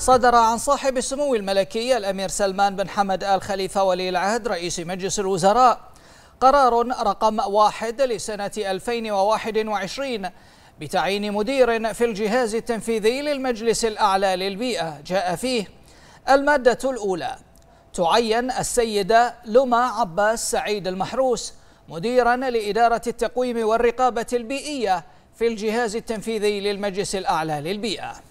صدر عن صاحب السمو الملكي الأمير سلمان بن حمد آل خليفة ولي العهد رئيس مجلس الوزراء قرار رقم واحد لسنة 2021 بتعيين مدير في الجهاز التنفيذي للمجلس الأعلى للبيئة جاء فيه المادة الأولى تعين السيدة لما عباس سعيد المحروس مديرا لإدارة التقويم والرقابة البيئية في الجهاز التنفيذي للمجلس الأعلى للبيئة